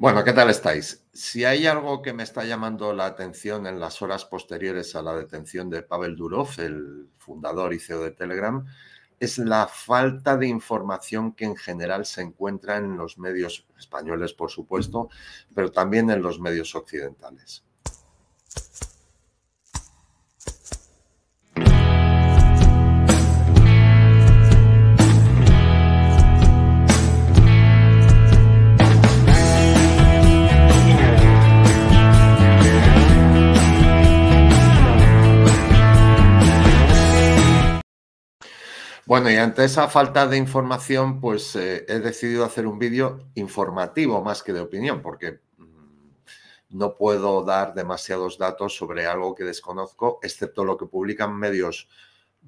Bueno, ¿qué tal estáis? Si hay algo que me está llamando la atención en las horas posteriores a la detención de Pavel Durov, el fundador y CEO de Telegram, es la falta de información que en general se encuentra en los medios españoles, por supuesto, pero también en los medios occidentales. Bueno, y ante esa falta de información, pues eh, he decidido hacer un vídeo informativo más que de opinión, porque mm, no puedo dar demasiados datos sobre algo que desconozco, excepto lo que publican medios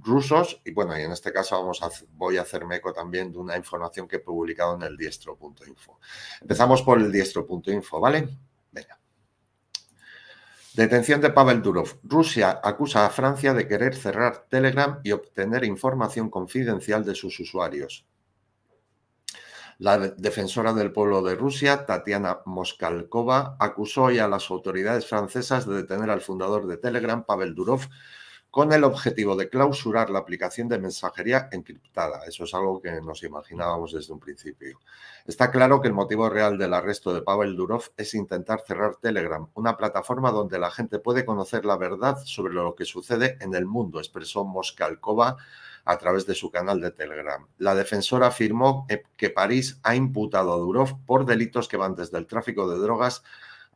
rusos. Y bueno, y en este caso vamos a, voy a hacerme eco también de una información que he publicado en el diestro.info. Empezamos por el diestro.info, ¿vale? Detención de Pavel Durov. Rusia acusa a Francia de querer cerrar Telegram y obtener información confidencial de sus usuarios. La defensora del pueblo de Rusia, Tatiana Moskalkova, acusó hoy a las autoridades francesas de detener al fundador de Telegram, Pavel Durov, con el objetivo de clausurar la aplicación de mensajería encriptada. Eso es algo que nos imaginábamos desde un principio. Está claro que el motivo real del arresto de Pavel Durov es intentar cerrar Telegram, una plataforma donde la gente puede conocer la verdad sobre lo que sucede en el mundo, expresó Moskalkova a través de su canal de Telegram. La defensora afirmó que París ha imputado a Durov por delitos que van desde el tráfico de drogas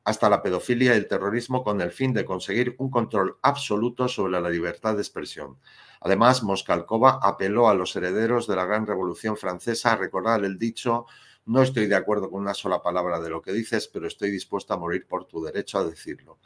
hasta la pedofilia y el terrorismo con el fin de conseguir un control absoluto sobre la libertad de expresión. Además, moscalcova apeló a los herederos de la Gran Revolución Francesa a recordar el dicho no estoy de acuerdo con una sola palabra de lo que dices, pero estoy dispuesta a morir por tu derecho a decirlo.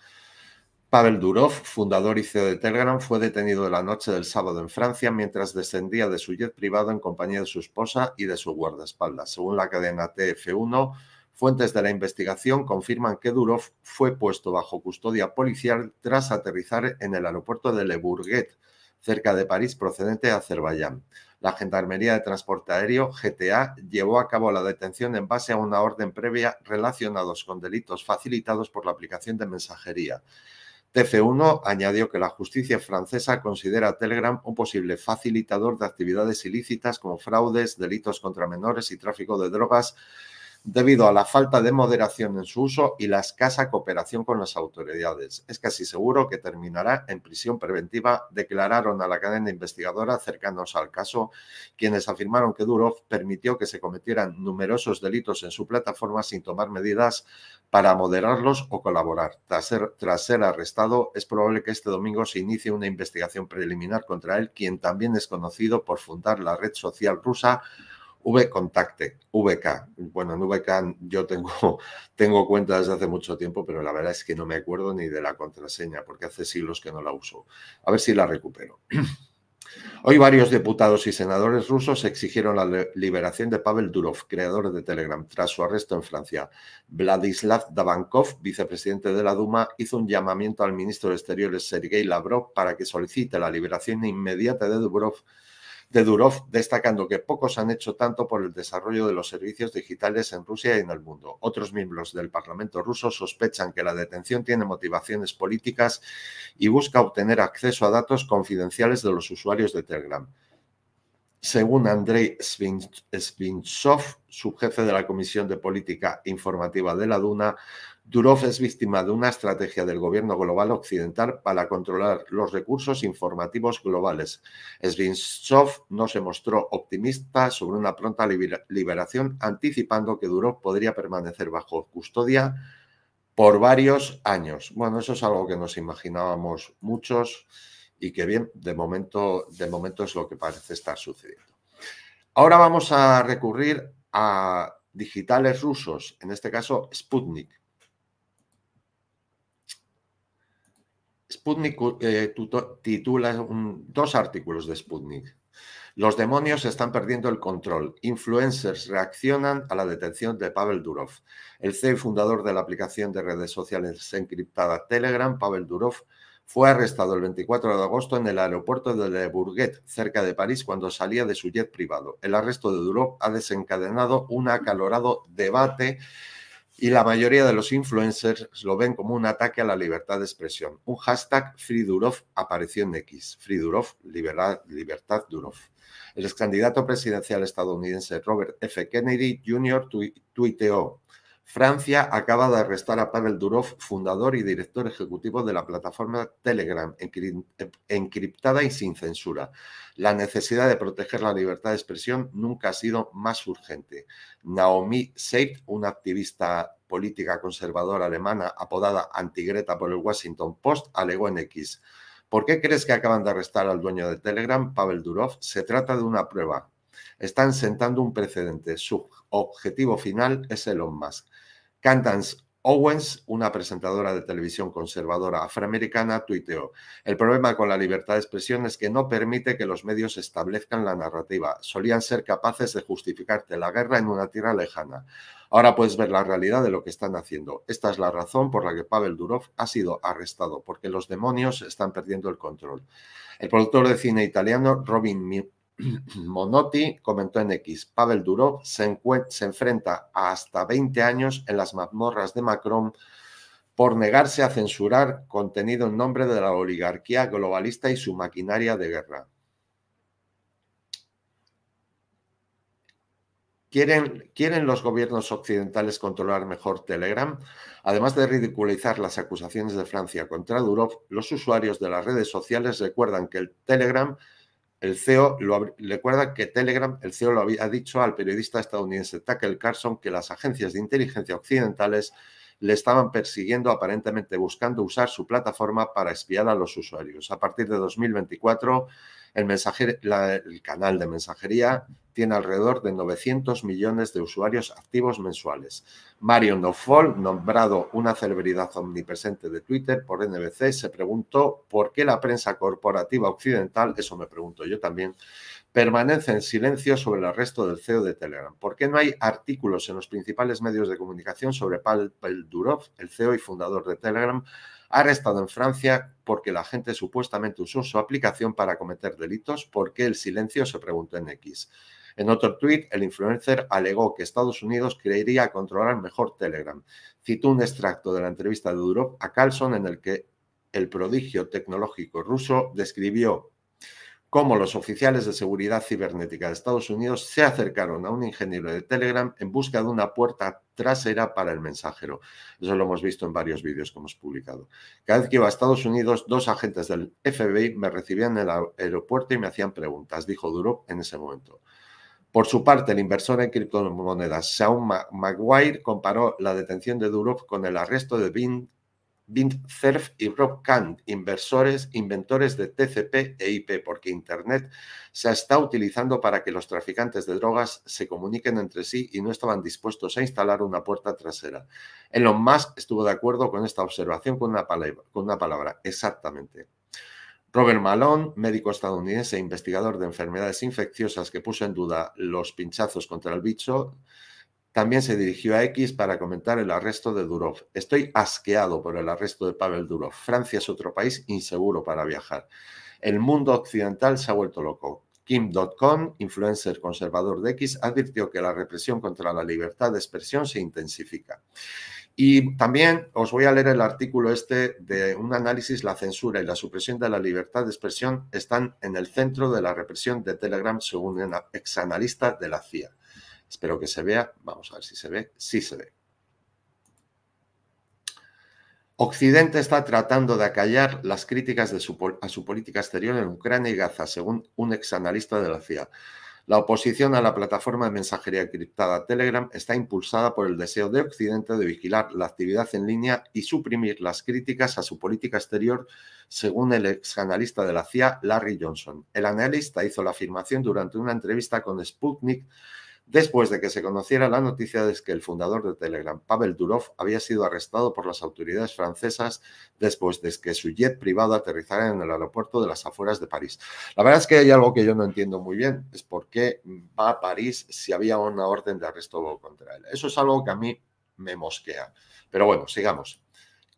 Pavel Durov, fundador y CEO de Telegram, fue detenido la noche del sábado en Francia mientras descendía de su jet privado en compañía de su esposa y de su guardaespaldas. Según la cadena TF1, Fuentes de la investigación confirman que Durov fue puesto bajo custodia policial tras aterrizar en el aeropuerto de Le Bourget, cerca de París, procedente de Azerbaiyán. La Gendarmería de Transporte Aéreo, GTA, llevó a cabo la detención en base a una orden previa relacionados con delitos facilitados por la aplicación de mensajería. TF1 añadió que la justicia francesa considera a Telegram un posible facilitador de actividades ilícitas como fraudes, delitos contra menores y tráfico de drogas debido a la falta de moderación en su uso y la escasa cooperación con las autoridades. Es casi seguro que terminará en prisión preventiva, declararon a la cadena investigadora cercanos al caso, quienes afirmaron que Durov permitió que se cometieran numerosos delitos en su plataforma sin tomar medidas para moderarlos o colaborar. Tras ser, tras ser arrestado, es probable que este domingo se inicie una investigación preliminar contra él, quien también es conocido por fundar la red social rusa V-Contacte, VK. Bueno, en VK yo tengo, tengo cuenta desde hace mucho tiempo, pero la verdad es que no me acuerdo ni de la contraseña, porque hace siglos que no la uso. A ver si la recupero. Hoy varios diputados y senadores rusos exigieron la liberación de Pavel Durov, creador de Telegram, tras su arresto en Francia. Vladislav Davankov, vicepresidente de la Duma, hizo un llamamiento al ministro de Exteriores Sergei Lavrov para que solicite la liberación inmediata de Durov de Durov, destacando que pocos han hecho tanto por el desarrollo de los servicios digitales en Rusia y en el mundo. Otros miembros del Parlamento ruso sospechan que la detención tiene motivaciones políticas y busca obtener acceso a datos confidenciales de los usuarios de Telegram. Según Andrei Svinchov, subjefe de la Comisión de Política Informativa de la Duna, Durov es víctima de una estrategia del gobierno global occidental para controlar los recursos informativos globales. Svintsov no se mostró optimista sobre una pronta liberación, anticipando que Durov podría permanecer bajo custodia por varios años. Bueno, eso es algo que nos imaginábamos muchos y que bien, de momento, de momento es lo que parece estar sucediendo. Ahora vamos a recurrir a digitales rusos, en este caso Sputnik. Sputnik eh, titula dos artículos de Sputnik. Los demonios están perdiendo el control. Influencers reaccionan a la detención de Pavel Durov. El CEO fundador de la aplicación de redes sociales encriptada Telegram, Pavel Durov, fue arrestado el 24 de agosto en el aeropuerto de Le Bourget, cerca de París, cuando salía de su jet privado. El arresto de Durov ha desencadenado un acalorado debate y la mayoría de los influencers lo ven como un ataque a la libertad de expresión. Un hashtag #Fridurov apareció en X, #Fridurov libertad, libertad Durov. El candidato presidencial estadounidense Robert F. Kennedy Jr. tuiteó, Francia acaba de arrestar a Pavel Durov, fundador y director ejecutivo de la plataforma Telegram, encriptada y sin censura. La necesidad de proteger la libertad de expresión nunca ha sido más urgente. Naomi Seid, una activista política conservadora alemana apodada Antigreta por el Washington Post, alegó en X. ¿Por qué crees que acaban de arrestar al dueño de Telegram, Pavel Durov? Se trata de una prueba. Están sentando un precedente. Su objetivo final es Elon Musk. Cantans Owens, una presentadora de televisión conservadora afroamericana, tuiteó, el problema con la libertad de expresión es que no permite que los medios establezcan la narrativa. Solían ser capaces de justificarte la guerra en una tierra lejana. Ahora puedes ver la realidad de lo que están haciendo. Esta es la razón por la que Pavel Durov ha sido arrestado, porque los demonios están perdiendo el control. El productor de cine italiano Robin Monotti comentó en X, Pavel Durov se, se enfrenta a hasta 20 años en las mazmorras de Macron por negarse a censurar contenido en nombre de la oligarquía globalista y su maquinaria de guerra. ¿Quieren, ¿Quieren, los gobiernos occidentales controlar mejor Telegram? Además de ridiculizar las acusaciones de Francia contra Durov, los usuarios de las redes sociales recuerdan que el Telegram el CEO lo, recuerda que Telegram, el CEO lo había dicho al periodista estadounidense Tucker Carlson que las agencias de inteligencia occidentales le estaban persiguiendo aparentemente buscando usar su plataforma para espiar a los usuarios. A partir de 2024, el, el canal de mensajería tiene alrededor de 900 millones de usuarios activos mensuales. Mario Nofol, nombrado una celebridad omnipresente de Twitter por NBC, se preguntó por qué la prensa corporativa occidental, eso me pregunto yo también, permanece en silencio sobre el arresto del CEO de Telegram. ¿Por qué no hay artículos en los principales medios de comunicación sobre Pavel Durov, el CEO y fundador de Telegram, arrestado en Francia porque la gente supuestamente usó su aplicación para cometer delitos? ¿Por qué el silencio? Se preguntó en X. En otro tuit, el influencer alegó que Estados Unidos creería controlar mejor Telegram. Citó un extracto de la entrevista de Durov a Carlson en el que el prodigio tecnológico ruso describió cómo los oficiales de seguridad cibernética de Estados Unidos se acercaron a un ingeniero de Telegram en busca de una puerta trasera para el mensajero. Eso lo hemos visto en varios vídeos que hemos publicado. Cada vez que iba a Estados Unidos, dos agentes del FBI me recibían en el aeropuerto y me hacían preguntas, dijo Durov en ese momento. Por su parte, el inversor en criptomonedas Sean Maguire comparó la detención de Durov con el arresto de Vint, Cerf y Rob Kant, inversores, inventores de TCP e IP, porque Internet se está utilizando para que los traficantes de drogas se comuniquen entre sí y no estaban dispuestos a instalar una puerta trasera. Elon Musk estuvo de acuerdo con esta observación con una con una palabra exactamente. Robert Malone, médico estadounidense e investigador de enfermedades infecciosas que puso en duda los pinchazos contra el bicho, también se dirigió a X para comentar el arresto de Durov. Estoy asqueado por el arresto de Pavel Durov. Francia es otro país inseguro para viajar. El mundo occidental se ha vuelto loco. Kim.com, influencer conservador de X, advirtió que la represión contra la libertad de expresión se intensifica. Y también os voy a leer el artículo este de un análisis, la censura y la supresión de la libertad de expresión están en el centro de la represión de Telegram, según un exanalista de la CIA. Espero que se vea, vamos a ver si se ve, sí se ve. Occidente está tratando de acallar las críticas de a su política exterior en Ucrania y Gaza, según un exanalista de la CIA. La oposición a la plataforma de mensajería criptada Telegram está impulsada por el deseo de Occidente de vigilar la actividad en línea y suprimir las críticas a su política exterior, según el ex analista de la CIA, Larry Johnson. El analista hizo la afirmación durante una entrevista con Sputnik Después de que se conociera la noticia de que el fundador de Telegram, Pavel Durov, había sido arrestado por las autoridades francesas después de que su jet privado aterrizara en el aeropuerto de las afueras de París. La verdad es que hay algo que yo no entiendo muy bien, es por qué va a París si había una orden de arresto contra él. Eso es algo que a mí me mosquea. Pero bueno, sigamos.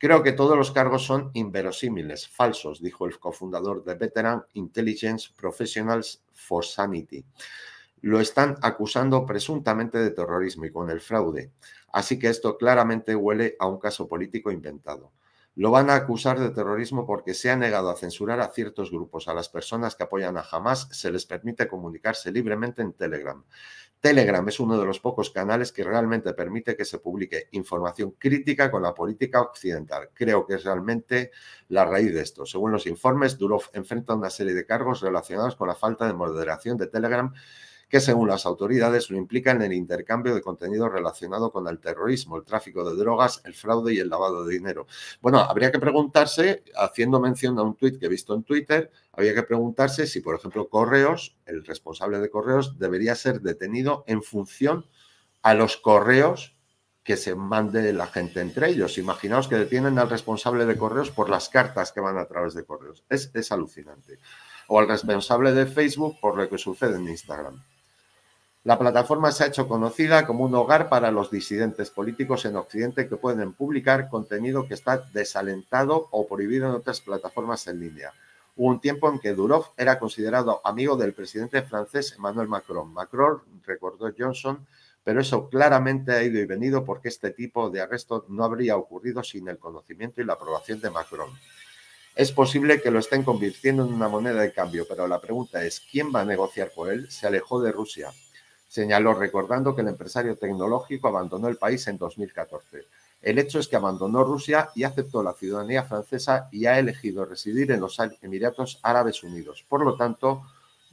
Creo que todos los cargos son inverosímiles, falsos, dijo el cofundador de Veteran Intelligence Professionals for Sanity lo están acusando presuntamente de terrorismo y con el fraude. Así que esto claramente huele a un caso político inventado. Lo van a acusar de terrorismo porque se ha negado a censurar a ciertos grupos, a las personas que apoyan a Hamas, se les permite comunicarse libremente en Telegram. Telegram es uno de los pocos canales que realmente permite que se publique información crítica con la política occidental. Creo que es realmente la raíz de esto. Según los informes, Durov enfrenta una serie de cargos relacionados con la falta de moderación de Telegram que según las autoridades lo implica en el intercambio de contenido relacionado con el terrorismo, el tráfico de drogas, el fraude y el lavado de dinero. Bueno, habría que preguntarse, haciendo mención a un tuit que he visto en Twitter, habría que preguntarse si, por ejemplo, Correos, el responsable de Correos, debería ser detenido en función a los correos que se mande la gente entre ellos. Imaginaos que detienen al responsable de correos por las cartas que van a través de correos. Es, es alucinante. O al responsable de Facebook por lo que sucede en Instagram. La plataforma se ha hecho conocida como un hogar para los disidentes políticos en Occidente que pueden publicar contenido que está desalentado o prohibido en otras plataformas en línea. Hubo un tiempo en que Durov era considerado amigo del presidente francés Emmanuel Macron. Macron recordó Johnson, pero eso claramente ha ido y venido porque este tipo de arresto no habría ocurrido sin el conocimiento y la aprobación de Macron. Es posible que lo estén convirtiendo en una moneda de cambio, pero la pregunta es, ¿quién va a negociar con él? Se alejó de Rusia. Señaló recordando que el empresario tecnológico abandonó el país en 2014. El hecho es que abandonó Rusia y aceptó la ciudadanía francesa y ha elegido residir en los Emiratos Árabes Unidos. Por lo tanto,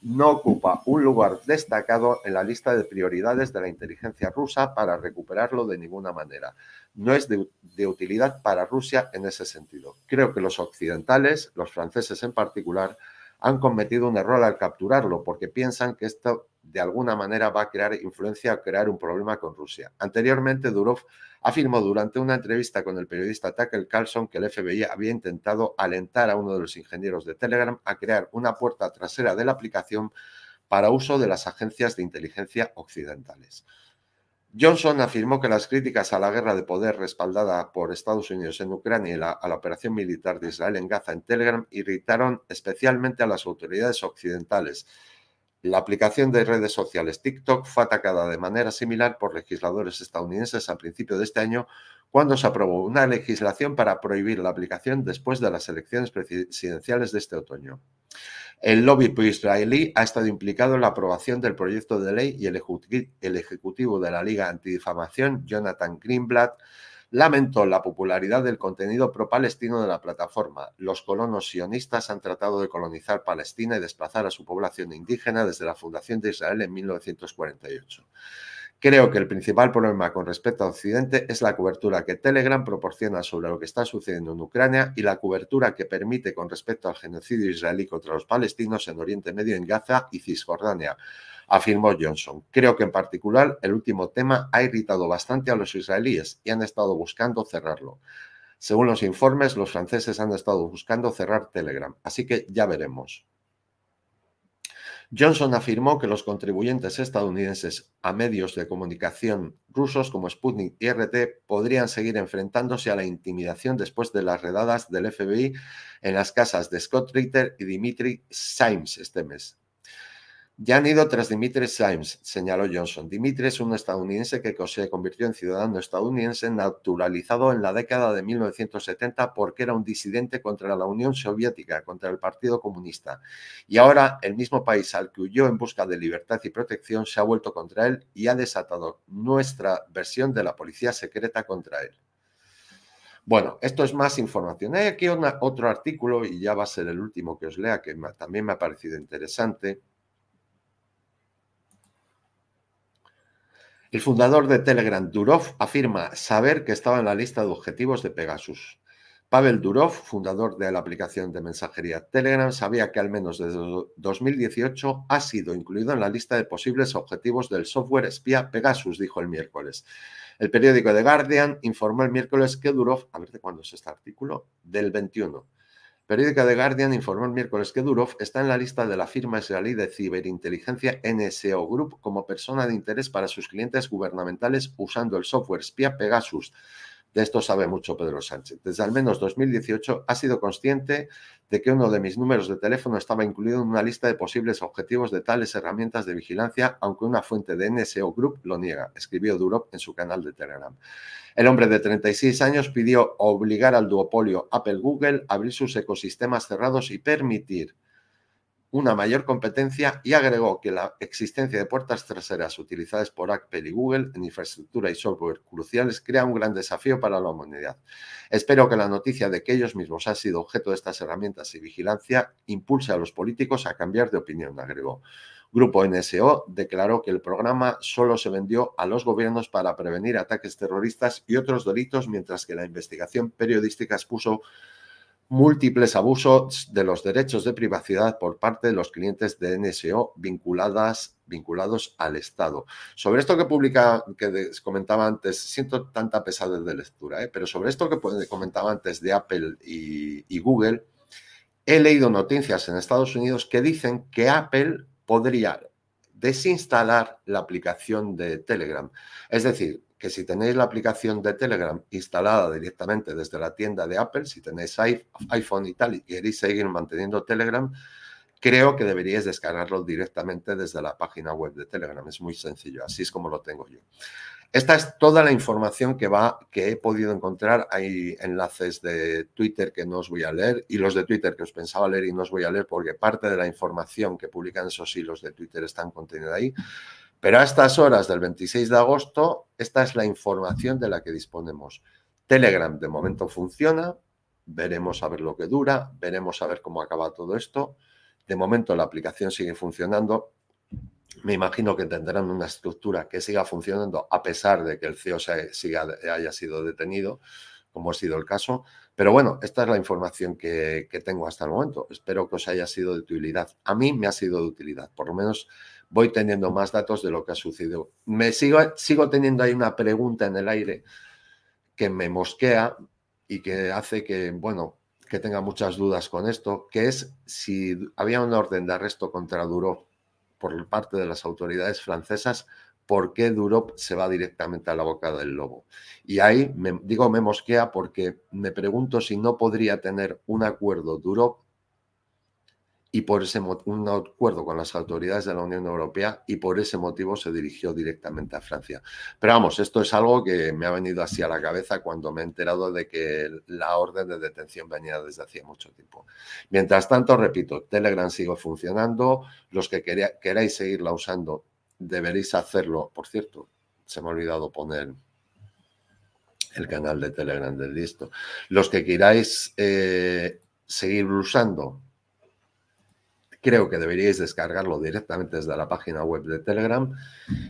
no ocupa un lugar destacado en la lista de prioridades de la inteligencia rusa para recuperarlo de ninguna manera. No es de, de, utilidad para Rusia en ese sentido. Creo que los occidentales, los franceses en particular, han cometido un error al capturarlo porque piensan que esto de alguna manera va a crear influencia o crear un problema con Rusia. Anteriormente, Durov afirmó durante una entrevista con el periodista Tucker Carlson que el FBI había intentado alentar a uno de los ingenieros de Telegram a crear una puerta trasera de la aplicación para uso de las agencias de inteligencia occidentales. Johnson afirmó que las críticas a la guerra de poder respaldada por Estados Unidos en Ucrania y a la operación militar de Israel en Gaza en Telegram irritaron especialmente a las autoridades occidentales la aplicación de redes sociales TikTok fue atacada de manera similar por legisladores estadounidenses al principio de este año, cuando se aprobó una legislación para prohibir la aplicación después de las elecciones presidenciales de este otoño. El lobby pro-israelí ha estado implicado en la aprobación del proyecto de ley y el ejecutivo de la Liga Antidifamación, Jonathan Greenblatt, Lamento la popularidad del contenido pro-palestino de la plataforma. Los colonos sionistas han tratado de colonizar Palestina y desplazar a su población indígena desde la fundación de Israel en 1948. Creo que el principal problema con respecto a Occidente es la cobertura que Telegram proporciona sobre lo que está sucediendo en Ucrania y la cobertura que permite con respecto al genocidio israelí contra los palestinos en Oriente Medio, en Gaza y Cisjordania afirmó Johnson. Creo que en particular el último tema ha irritado bastante a los israelíes y han estado buscando cerrarlo. Según los informes, los franceses han estado buscando cerrar Telegram, así que ya veremos. Johnson afirmó que los contribuyentes estadounidenses a medios de comunicación rusos como Sputnik y RT podrían seguir enfrentándose a la intimidación después de las redadas del FBI en las casas de Scott Ritter y Dimitri Sims este mes. Ya han ido tras Dimitris Sims, señaló Johnson. Dimitris, es un estadounidense que se convirtió en ciudadano estadounidense naturalizado en la década de 1970 porque era un disidente contra la Unión Soviética, contra el Partido Comunista. Y ahora el mismo país al que huyó en busca de libertad y protección se ha vuelto contra él y ha desatado nuestra versión de la policía secreta contra él. Bueno, esto es más información. Hay aquí otro artículo y ya va a ser el último que os lea que también me ha parecido interesante El fundador de Telegram, Durov, afirma saber que estaba en la lista de objetivos de Pegasus. Pavel Durov, fundador de la aplicación de mensajería Telegram, sabía que al menos desde 2018 ha sido incluido en la lista de posibles objetivos del software espía Pegasus, dijo el miércoles. El periódico The Guardian informó el miércoles que Durov, a ver de cuándo es este artículo, del 21 Periódica The Guardian informó el miércoles que Durov está en la lista de la firma israelí de ciberinteligencia NSO Group como persona de interés para sus clientes gubernamentales usando el software espía Pegasus, de esto sabe mucho Pedro Sánchez. Desde al menos 2018 ha sido consciente de que uno de mis números de teléfono estaba incluido en una lista de posibles objetivos de tales herramientas de vigilancia, aunque una fuente de NSO Group lo niega, escribió Durop en su canal de Telegram. El hombre de 36 años pidió obligar al duopolio Apple-Google a abrir sus ecosistemas cerrados y permitir una mayor competencia y agregó que la existencia de puertas traseras utilizadas por Apple y Google en infraestructura y software cruciales crea un gran desafío para la humanidad. Espero que la noticia de que ellos mismos han sido objeto de estas herramientas y vigilancia impulse a los políticos a cambiar de opinión, agregó. Grupo NSO declaró que el programa solo se vendió a los gobiernos para prevenir ataques terroristas y otros delitos, mientras que la investigación periodística expuso múltiples abusos de los derechos de privacidad por parte de los clientes de NSO vinculadas, vinculados al Estado. Sobre esto que publica, que comentaba antes, siento tanta pesadez de lectura, ¿eh? pero sobre esto que comentaba antes de Apple y Google, he leído noticias en Estados Unidos que dicen que Apple podría desinstalar la aplicación de Telegram. Es decir, que si tenéis la aplicación de Telegram instalada directamente desde la tienda de Apple, si tenéis iPhone y tal y queréis seguir manteniendo Telegram, creo que deberíais descargarlo directamente desde la página web de Telegram. Es muy sencillo, así es como lo tengo yo. Esta es toda la información que, va, que he podido encontrar. Hay enlaces de Twitter que no os voy a leer y los de Twitter que os pensaba leer y no os voy a leer porque parte de la información que publican esos hilos de Twitter están contenida ahí. Pero a estas horas del 26 de agosto, esta es la información de la que disponemos. Telegram de momento funciona, veremos a ver lo que dura, veremos a ver cómo acaba todo esto. De momento la aplicación sigue funcionando. Me imagino que tendrán una estructura que siga funcionando a pesar de que el CEO haya sido detenido, como ha sido el caso. Pero bueno, esta es la información que, que tengo hasta el momento. Espero que os haya sido de utilidad. A mí me ha sido de utilidad, por lo menos voy teniendo más datos de lo que ha sucedido. Me sigo, sigo teniendo ahí una pregunta en el aire que me mosquea y que hace que, bueno, que tenga muchas dudas con esto, que es si había una orden de arresto contra duro por parte de las autoridades francesas, ¿por qué Duro se va directamente a la boca del lobo? Y ahí me, digo me mosquea porque me pregunto si no podría tener un acuerdo Duro y por ese un acuerdo con las autoridades de la Unión Europea y por ese motivo se dirigió directamente a Francia. Pero vamos, esto es algo que me ha venido así a la cabeza cuando me he enterado de que la orden de detención venía desde hacía mucho tiempo. Mientras tanto, repito, Telegram sigue funcionando. Los que queráis seguirla usando, deberéis hacerlo. Por cierto, se me ha olvidado poner el canal de Telegram del listo. Los que queráis eh, seguirlo seguir usando, creo que deberíais descargarlo directamente desde la página web de Telegram.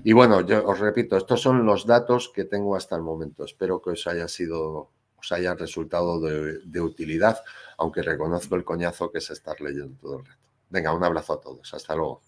Y bueno, yo os repito, estos son los datos que tengo hasta el momento. Espero que os haya sido, os haya resultado de, de utilidad, aunque reconozco el coñazo que es estar leyendo todo el rato. Venga, un abrazo a todos. Hasta luego.